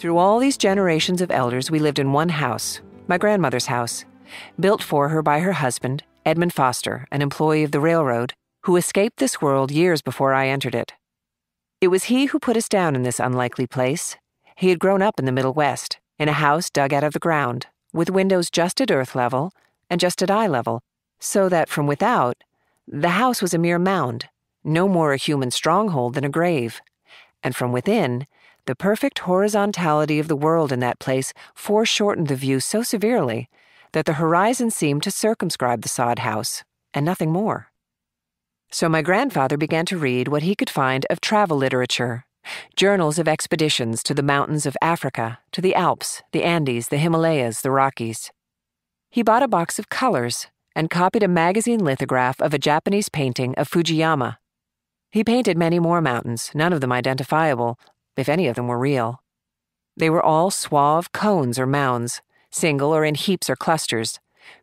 Through all these generations of elders, we lived in one house, my grandmother's house, built for her by her husband, Edmund Foster, an employee of the railroad, who escaped this world years before I entered it. It was he who put us down in this unlikely place. He had grown up in the Middle West, in a house dug out of the ground, with windows just at earth level and just at eye level, so that from without, the house was a mere mound, no more a human stronghold than a grave, and from within, the perfect horizontality of the world in that place foreshortened the view so severely that the horizon seemed to circumscribe the sod house, and nothing more. So my grandfather began to read what he could find of travel literature, journals of expeditions to the mountains of Africa, to the Alps, the Andes, the Himalayas, the Rockies. He bought a box of colors and copied a magazine lithograph of a Japanese painting of Fujiyama. He painted many more mountains, none of them identifiable, if any of them were real. They were all suave cones or mounds, single or in heaps or clusters,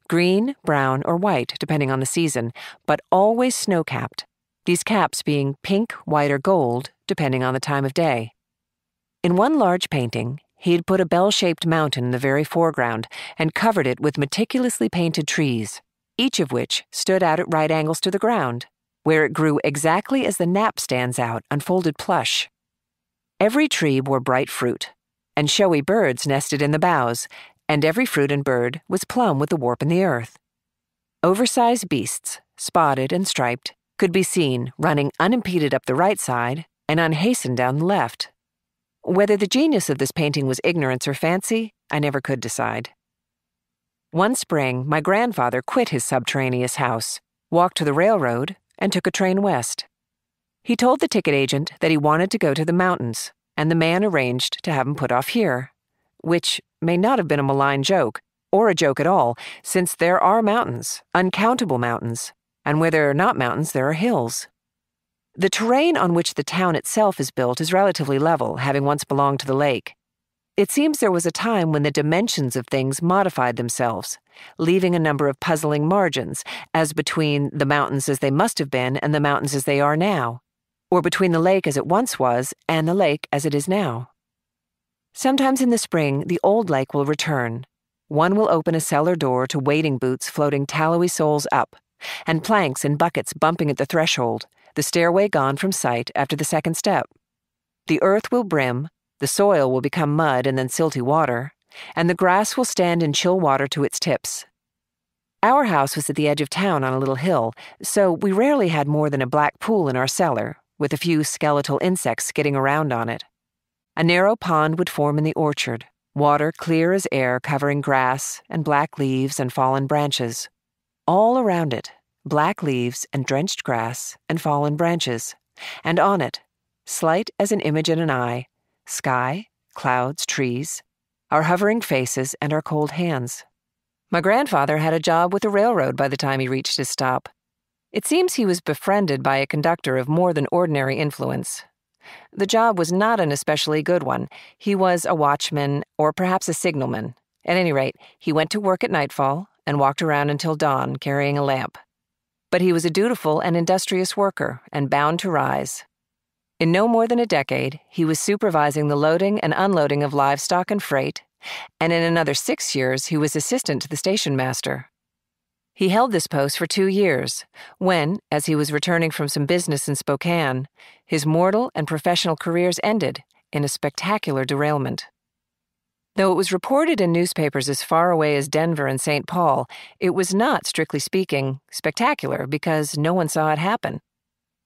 green, brown, or white, depending on the season, but always snow capped, these caps being pink, white, or gold, depending on the time of day. In one large painting, he had put a bell shaped mountain in the very foreground and covered it with meticulously painted trees, each of which stood out at right angles to the ground, where it grew exactly as the nap stands out on folded plush. Every tree bore bright fruit, and showy birds nested in the boughs, and every fruit and bird was plumb with the warp in the earth. Oversized beasts, spotted and striped, could be seen running unimpeded up the right side and unhastened down the left. Whether the genius of this painting was ignorance or fancy, I never could decide. One spring, my grandfather quit his subterraneous house, walked to the railroad, and took a train west. He told the ticket agent that he wanted to go to the mountains, and the man arranged to have him put off here, which may not have been a malign joke, or a joke at all, since there are mountains, uncountable mountains, and where there are not mountains, there are hills. The terrain on which the town itself is built is relatively level, having once belonged to the lake. It seems there was a time when the dimensions of things modified themselves, leaving a number of puzzling margins, as between the mountains as they must have been and the mountains as they are now or between the lake as it once was and the lake as it is now. Sometimes in the spring, the old lake will return. One will open a cellar door to wading boots floating tallowy soles up, and planks and buckets bumping at the threshold, the stairway gone from sight after the second step. The earth will brim, the soil will become mud and then silty water, and the grass will stand in chill water to its tips, our house was at the edge of town on a little hill, so we rarely had more than a black pool in our cellar, with a few skeletal insects skidding around on it. A narrow pond would form in the orchard, water clear as air covering grass and black leaves and fallen branches. All around it, black leaves and drenched grass and fallen branches, and on it, slight as an image in an eye, sky, clouds, trees, our hovering faces, and our cold hands. My grandfather had a job with the railroad by the time he reached his stop. It seems he was befriended by a conductor of more than ordinary influence. The job was not an especially good one. He was a watchman, or perhaps a signalman. At any rate, he went to work at nightfall and walked around until dawn carrying a lamp. But he was a dutiful and industrious worker, and bound to rise. In no more than a decade, he was supervising the loading and unloading of livestock and freight, and in another six years, he was assistant to the station master. He held this post for two years when, as he was returning from some business in Spokane, his mortal and professional careers ended in a spectacular derailment. Though it was reported in newspapers as far away as Denver and St. Paul, it was not, strictly speaking, spectacular because no one saw it happen.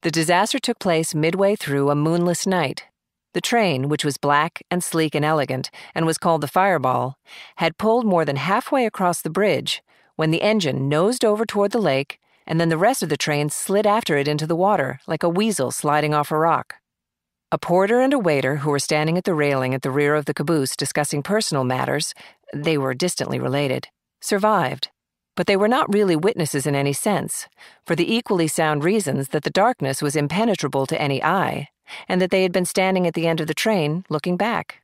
The disaster took place midway through a moonless night. The train, which was black and sleek and elegant and was called the Fireball, had pulled more than halfway across the bridge when the engine nosed over toward the lake, and then the rest of the train slid after it into the water, like a weasel sliding off a rock. A porter and a waiter who were standing at the railing at the rear of the caboose discussing personal matters they were distantly related survived, but they were not really witnesses in any sense, for the equally sound reasons that the darkness was impenetrable to any eye, and that they had been standing at the end of the train looking back.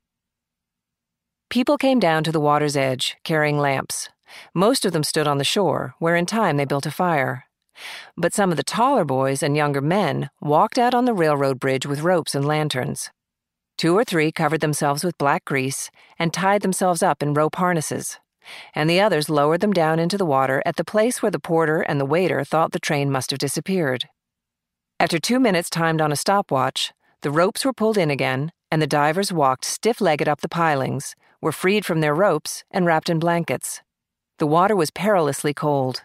People came down to the water's edge, carrying lamps, most of them stood on the shore, where in time they built a fire. But some of the taller boys and younger men walked out on the railroad bridge with ropes and lanterns. Two or three covered themselves with black grease and tied themselves up in rope harnesses, and the others lowered them down into the water at the place where the porter and the waiter thought the train must have disappeared. After two minutes timed on a stopwatch, the ropes were pulled in again, and the divers walked stiff legged up the pilings, were freed from their ropes, and wrapped in blankets. The water was perilously cold,